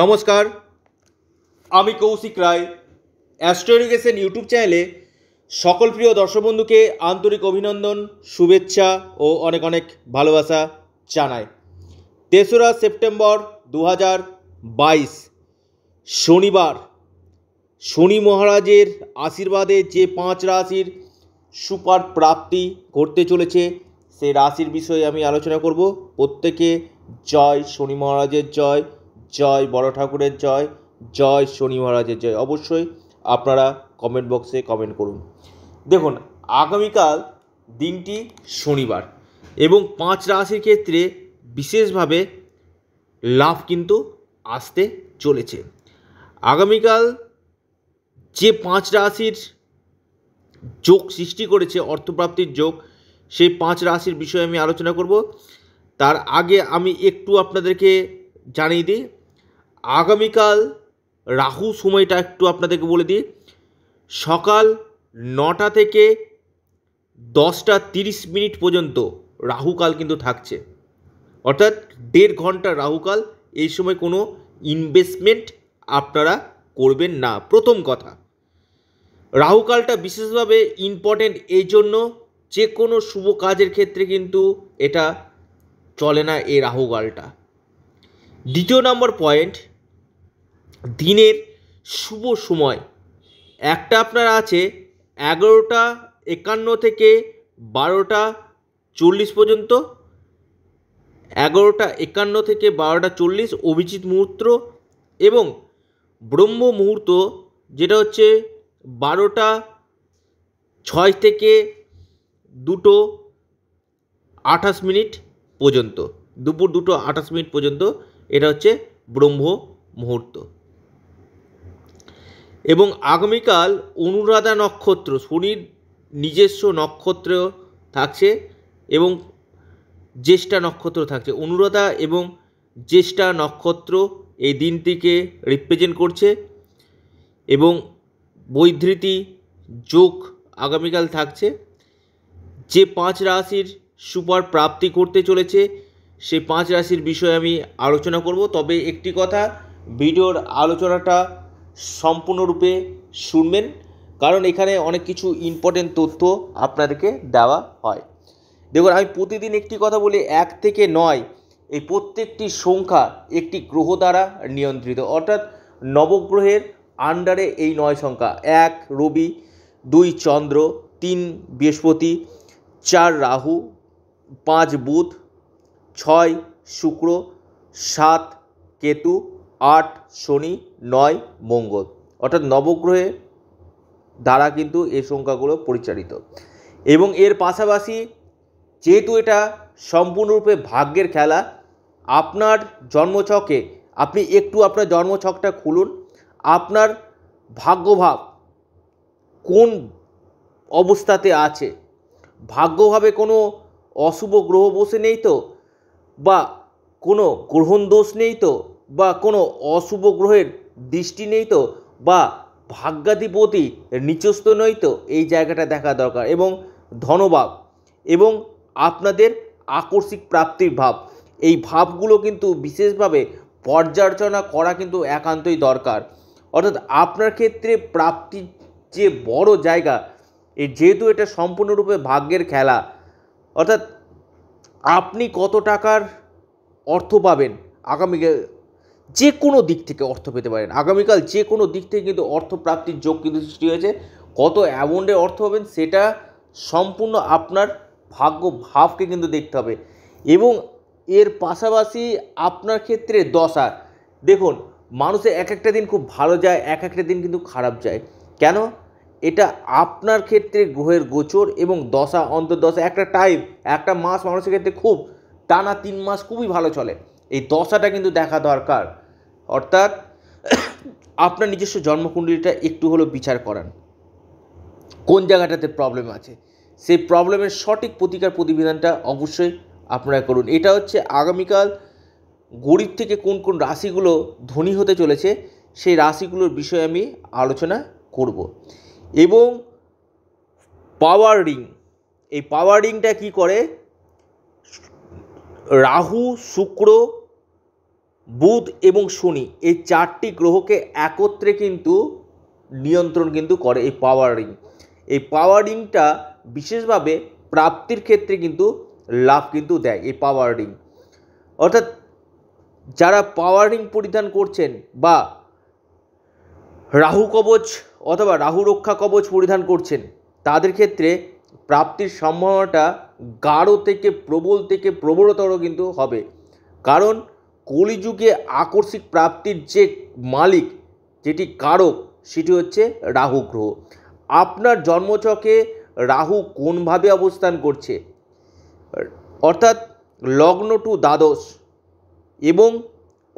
নমস্কার আমি কৌশিক রায় অ্যাস্ট্রোরিগেশন ইউটিউব চ্যানেলে সকল প্রিয় দর্শক বন্ধুকে আন্তরিক অভিনন্দন শুভেচ্ছা ও অনেক অনেক ভালোবাসা জানায় তেসরা সেপ্টেম্বর দু বাইশ শনিবার শনি মহারাজের আশীর্বাদে যে পাঁচ রাশির সুপার প্রাপ্তি ঘটতে চলেছে সেই রাশির বিষয়ে আমি আলোচনা করব প্রত্যেকে জয় শনি মহারাজের জয় জয় বড় ঠাকুরের জয় জয় শনি মহারাজের জয় অবশ্যই আপনারা কমেন্ট বক্সে কমেন্ট করুন দেখুন আগামীকাল দিনটি শনিবার এবং পাঁচ রাশির ক্ষেত্রে বিশেষভাবে লাভ কিন্তু আসতে চলেছে আগামীকাল যে পাঁচ রাশির যোগ সৃষ্টি করেছে অর্থপ্রাপ্তির যোগ সেই পাঁচ রাশির বিষয়ে আমি আলোচনা করব তার আগে আমি একটু আপনাদেরকে জানিয়ে দিই আগামীকাল রাহু সময়টা একটু আপনাদেরকে বলে দিই সকাল নটা থেকে দশটা তিরিশ মিনিট পর্যন্ত রাহুকাল কিন্তু থাকছে অর্থাৎ দেড় ঘন্টা রাহুকাল এই সময় কোনো ইনভেস্টমেন্ট আপনারা করবেন না প্রথম কথা রাহুকালটা বিশেষভাবে ইম্পর্টেন্ট এই জন্য যে কোনো শুভ কাজের ক্ষেত্রে কিন্তু এটা চলে না এই রাহুকালটা দ্বিতীয় নম্বর পয়েন্ট দিনের শুভ সময় একটা আপনার আছে এগারোটা একান্ন থেকে বারোটা চল্লিশ পর্যন্ত এগারোটা একান্ন থেকে বারোটা চল্লিশ অভিজিৎ মুহূর্ত এবং ব্রহ্ম মুহূর্ত যেটা হচ্ছে বারোটা ছয় থেকে দুটো আঠাশ মিনিট পর্যন্ত দুপুর দুটো আঠাশ মিনিট পর্যন্ত এটা হচ্ছে ব্রহ্ম মুহূর্ত এবং আগামীকাল অনুরাধা নক্ষত্র শনির নিজস্ব নক্ষত্র থাকছে এবং জ্যেষ্ঠা নক্ষত্র থাকছে অনুরাধা এবং জ্যেষ্ঠা নক্ষত্র এই দিনটিকে রিপ্রেজেন্ট করছে এবং বৈধৃতি যোগ আগামীকাল থাকছে যে পাঁচ রাশির সুপার প্রাপ্তি করতে চলেছে সেই পাঁচ রাশির বিষয়ে আমি আলোচনা করব তবে একটি কথা ভিডিওর আলোচনাটা সম্পূর্ণরূপে শুনবেন কারণ এখানে অনেক কিছু ইম্পর্টেন্ট তথ্য আপনাদেরকে দেওয়া হয় দেখুন আমি প্রতিদিন একটি কথা বলি এক থেকে নয় এই প্রত্যেকটি সংখ্যা একটি গ্রহ দ্বারা নিয়ন্ত্রিত অর্থাৎ নবগ্রহের আন্ডারে এই নয় সংখ্যা এক রবি দুই চন্দ্র তিন বৃহস্পতি চার রাহু পাঁচ বুধ ছয় শুক্র সাত কেতু আট শনি নয় মঙ্গল অর্থাৎ নবগ্রহে দ্বারা কিন্তু এই সংখ্যাগুলো পরিচালিত এবং এর পাশাপাশি যেহেতু এটা সম্পূর্ণরূপে ভাগ্যের খেলা আপনার জন্মছকে আপনি একটু আপনার জন্মছকটা খুলুন আপনার ভাগ্যভাব কোন অবস্থাতে আছে ভাগ্যভাবে কোনো অশুভ গ্রহ বসে নেই তো বা কোনো গ্রহণ দোষ নেই তো বা কোনো অশুভ গ্রহের দৃষ্টি নেই তো বা ভাগ্যাধিপতি নিচস্থ নই তো এই জায়গাটা দেখা দরকার এবং ধনভাব এবং আপনাদের আকস্মিক প্রাপ্তির ভাব এই ভাবগুলো কিন্তু বিশেষভাবে পর্যালোচনা করা কিন্তু একান্তই দরকার অর্থাৎ আপনার ক্ষেত্রে প্রাপ্তির যে বড় জায়গা এ যেহেতু এটা সম্পূর্ণরূপে ভাগ্যের খেলা অর্থাৎ আপনি কত টাকার অর্থ পাবেন আগামী যে কোনো দিক থেকে অর্থ পেতে পারেন আগামীকাল যে কোনো দিক থেকে কিন্তু অর্থ প্রাপ্তির যোগ কিন্তু সৃষ্টি হয়েছে কত অ্যামাউন্টে অর্থ পাবেন সেটা সম্পূর্ণ আপনার ভাগ্য ভাবকে কিন্তু দেখতে হবে এবং এর পাশাপাশি আপনার ক্ষেত্রে দশা দেখুন মানুষের এক একটা দিন খুব ভালো যায় এক একটা দিন কিন্তু খারাপ যায় কেন এটা আপনার ক্ষেত্রে গ্রহের গোচর এবং দশা অন্তর্দশা একটা টাইম একটা মাস মানুষের ক্ষেত্রে খুব টানা তিন মাস খুবই ভালো চলে এই দশাটা কিন্তু দেখা দরকার অর্থাৎ আপনার নিজস্ব জন্মকুণ্ডলীটা একটু হলো বিচার করান কোন জায়গাটাতে প্রবলেম আছে সেই প্রবলেমের সঠিক প্রতিকার প্রতিবিধানটা অবশ্যই আপনারা করুন এটা হচ্ছে আগামীকাল গরিব থেকে কোন কোন রাশিগুলো ধনী হতে চলেছে সেই রাশিগুলোর বিষয়ে আমি আলোচনা করব এবং পাওয়ার রিং এই পাওয়ার রিংটা কী করে রাহু শুক্র বুধ এবং শনি এই চারটি গ্রহকে একত্রে কিন্তু নিয়ন্ত্রণ কিন্তু করে এই পাওয়ারিং এই পাওয়ারিংটা বিশেষভাবে প্রাপ্তির ক্ষেত্রে কিন্তু লাভ কিন্তু দেয় এই পাওয়ারিং অর্থাৎ যারা পাওয়ারিং পরিধান করছেন বা রাহু কবচ অথবা রাহু রক্ষা কবচ পরিধান করছেন তাদের ক্ষেত্রে প্রাপ্তির সম্ভাবনাটা গাঢ় থেকে প্রবল থেকে প্রবলতর কিন্তু হবে কারণ কলিযুগে আকস্মিক প্রাপ্তির যে মালিক যেটি কারক সেটি হচ্ছে রাহু গ্রহ আপনার জন্মচকে রাহু কোনভাবে অবস্থান করছে অর্থাৎ লগ্ন টু দ্বাদশ এবং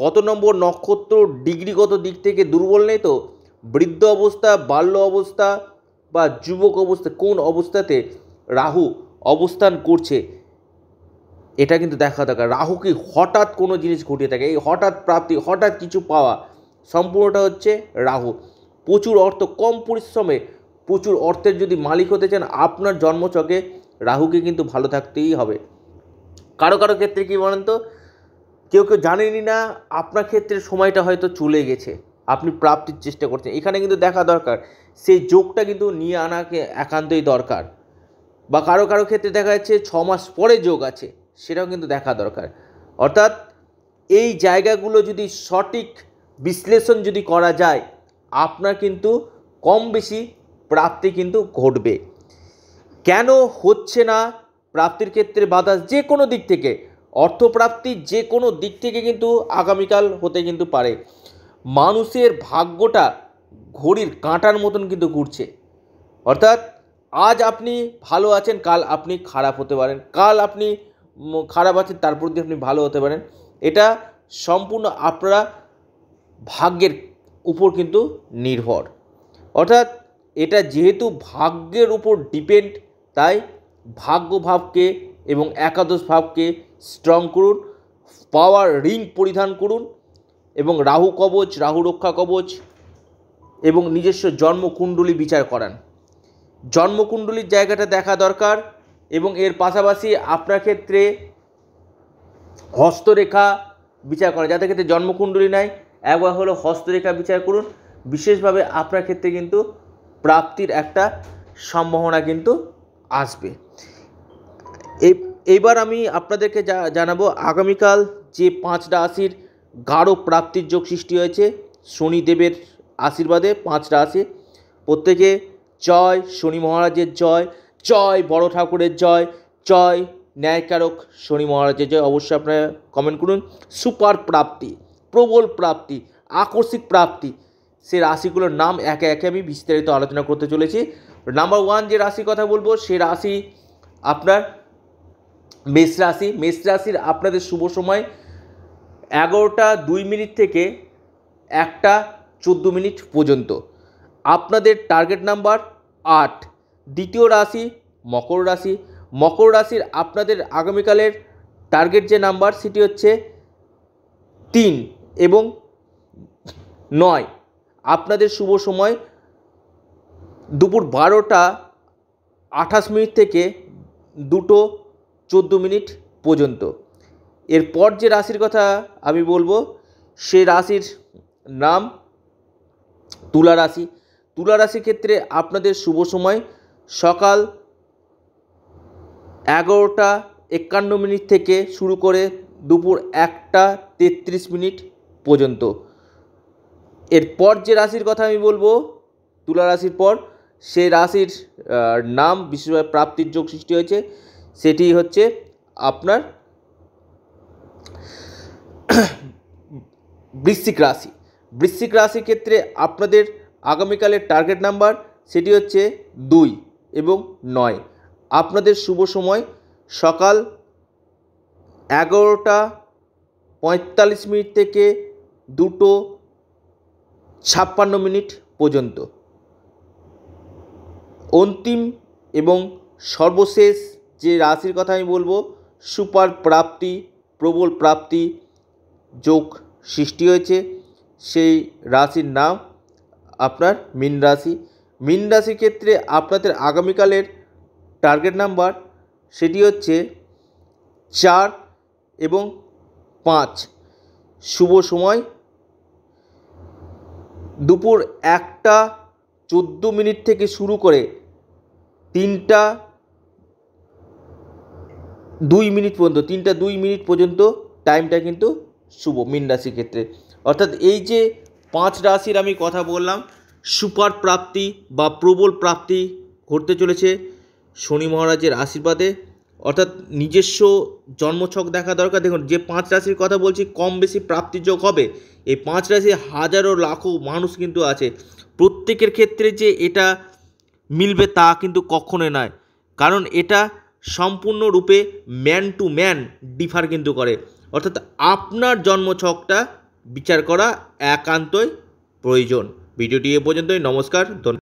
কত নম্বর নক্ষত্র ডিগ্রিগত দিক থেকে দুর্বল নেই তো বৃদ্ধ অবস্থা বাল্য অবস্থা বা যুবক অবস্থা কোন অবস্থাতে রাহু অবস্থান করছে এটা কিন্তু দেখা দরকার রাহুকে হঠাৎ কোনো জিনিস ঘটিয়ে থাকে এই হঠাৎ প্রাপ্তি হঠাৎ কিছু পাওয়া সম্পূর্ণটা হচ্ছে রাহু প্রচুর অর্থ কম পরিশ্রমে প্রচুর অর্থের যদি মালিক হতে চান আপনার জন্মচকে রাহুকে কিন্তু ভালো থাকতেই হবে কারো কারো ক্ষেত্রে কী বলেন তো কেউ কেউ জানেনি না আপনার ক্ষেত্রে সময়টা হয়তো চলে গেছে আপনি প্রাপ্তির চেষ্টা করছেন এখানে কিন্তু দেখা দরকার সেই যোগটা কিন্তু নিয়ে আনাকে একান্তই দরকার বা কারো কারো ক্ষেত্রে দেখা যাচ্ছে ছ মাস পরে যোগ আছে সেটাও কিন্তু দেখা দরকার অর্থাৎ এই জায়গাগুলো যদি সঠিক বিশ্লেষণ যদি করা যায় আপনার কিন্তু কম বেশি প্রাপ্তি কিন্তু ঘটবে কেন হচ্ছে না প্রাপ্তির ক্ষেত্রে বাধা যে কোনো দিক থেকে অর্থপ্রাপ্তি যে কোনো দিক থেকে কিন্তু আগামীকাল হতে কিন্তু পারে মানুষের ভাগ্যটা ঘড়ির কাঁটার মতন কিন্তু ঘুরছে অর্থাৎ আজ আপনি ভালো আছেন কাল আপনি খারাপ হতে পারেন কাল আপনি খারাপ আছে তারপর দিয়ে আপনি ভালো হতে পারেন এটা সম্পূর্ণ আপনারা ভাগ্যের উপর কিন্তু নির্ভর অর্থাৎ এটা যেহেতু ভাগ্যের উপর ডিপেন্ড তাই ভাগ্য ভাবকে এবং একাদশ ভাবকে স্ট্রং করুন পাওয়ার রিং পরিধান করুন এবং রাহু কবচ রাহু রক্ষা কবচ এবং নিজস্ব জন্মকুণ্ডলী বিচার করান জন্মকুণ্ডলীর জায়গাটা দেখা দরকার এবং এর পাশাপাশি আপনার ক্ষেত্রে হস্তরেখা বিচার করা যাদের ক্ষেত্রে জন্মকুণ্ডলী নাই একবার হলো হস্তরেখা বিচার করুন বিশেষভাবে আপনার ক্ষেত্রে কিন্তু প্রাপ্তির একটা সম্ভাবনা কিন্তু আসবে এই এইবার আমি আপনাদেরকে জানাবো আগামীকাল যে পাঁচটা রাশির গাঢ় প্রাপ্তির যোগ সৃষ্টি হয়েছে শনিদেবের আশীর্বাদে পাঁচটা রাশি প্রত্যেকে জয় শনি মহারাজের জয় জয় বড় ঠাকুরের জয় জয় ন্যায়কারক শনি মহারাজের জয় অবশ্যই আপনারা কমেন্ট করুন সুপার প্রাপ্তি প্রবল প্রাপ্তি আকস্মিক প্রাপ্তি সে রাশিগুলোর নাম একে একে আমি বিস্তারিত আলোচনা করতে চলেছি নাম্বার ওয়ান যে রাশির কথা বলবো সে রাশি আপনার মেষ রাশি মেষ রাশির আপনাদের শুভ সময় এগারোটা দুই মিনিট থেকে একটা চোদ্দো মিনিট পর্যন্ত আপনাদের টার্গেট নাম্বার আট দ্বিতীয় রাশি মকর রাশি মকর রাশির আপনাদের আগামীকালের টার্গেট যে নাম্বার সেটি হচ্ছে তিন এবং নয় আপনাদের শুভ সময় দুপুর বারোটা আঠাশ মিনিট থেকে দুটো চোদ্দো মিনিট পর্যন্ত এরপর যে রাশির কথা আমি বলবো সে রাশির নাম তুলা রাশি তুলা রাশির ক্ষেত্রে আপনাদের শুভ সময় সকাল এগারোটা একান্ন মিনিট থেকে শুরু করে দুপুর একটা তেত্রিশ মিনিট পর্যন্ত এরপর যে রাশির কথা আমি বলবো তুলা রাশির পর সে রাশির নাম বিশেষভাবে প্রাপ্তির যোগ সৃষ্টি হয়েছে সেটি হচ্ছে আপনার বৃশ্চিক রাশি বৃশ্চিক রাশির ক্ষেত্রে আপনাদের আগামীকালের টার্গেট নাম্বার সেটি হচ্ছে দুই এবং নয় আপনাদের শুভ সময় সকাল এগারোটা পঁয়তাল্লিশ মিনিট থেকে দুটো ছাপ্পান্ন মিনিট পর্যন্ত অন্তিম এবং সর্বশেষ যে রাশির কথা আমি বলবো সুপার প্রাপ্তি প্রবল প্রাপ্তি যোগ সৃষ্টি হয়েছে সেই রাশির নাম আপনার মীন রাশি মীন রাশির ক্ষেত্রে আপনাদের আগামীকালের টার্গেট নাম্বার সেটি হচ্ছে চার এবং পাঁচ শুভ সময় দুপুর একটা চোদ্দো মিনিট থেকে শুরু করে তিনটা দুই মিনিট পর্যন্ত তিনটা দুই মিনিট পর্যন্ত টাইমটা কিন্তু শুভ মীন রাশির ক্ষেত্রে অর্থাৎ এই যে পাঁচ রাশির আমি কথা বললাম সুপার প্রাপ্তি বা প্রবল প্রাপ্তি ঘটতে চলেছে শনি মহারাজের আশীর্বাদে অর্থাৎ নিজস্ব জন্মছক দেখা দরকার দেখুন যে পাঁচ রাশির কথা বলছি কম বেশি প্রাপ্তিযোগ হবে এই পাঁচ রাশি হাজারো লাখো মানুষ কিন্তু আছে প্রত্যেকের ক্ষেত্রে যে এটা মিলবে তা কিন্তু কখনো নয় কারণ এটা সম্পূর্ণরূপে ম্যান টু ম্যান ডিফার কিন্তু করে অর্থাৎ আপনার জন্মছকটা বিচার করা একান্তই প্রয়োজন ভিডিওটি এ পর্যন্তই নমস্কার